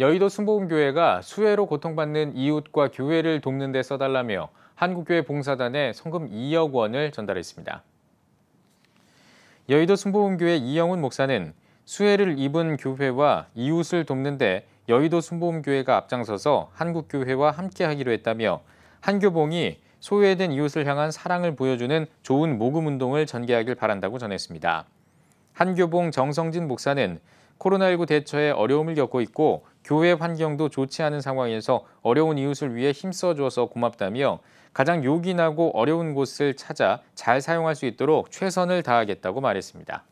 여의도 순복음교회가 수혜로 고통받는 이웃과 교회를 돕는 데 써달라며 한국교회 봉사단에 성금 2억 원을 전달했습니다. 여의도 순복음교회 이영훈 목사는 수혜를 입은 교회와 이웃을 돕는데 여의도 순복음교회가 앞장서서 한국교회와 함께하기로 했다며 한교봉이 소외된 이웃을 향한 사랑을 보여주는 좋은 모금 운동을 전개하길 바란다고 전했습니다. 한교봉 정성진 목사는 코로나19 대처에 어려움을 겪고 있고 교회 환경도 좋지 않은 상황에서 어려운 이웃을 위해 힘써줘서 고맙다며 가장 요긴하고 어려운 곳을 찾아 잘 사용할 수 있도록 최선을 다하겠다고 말했습니다.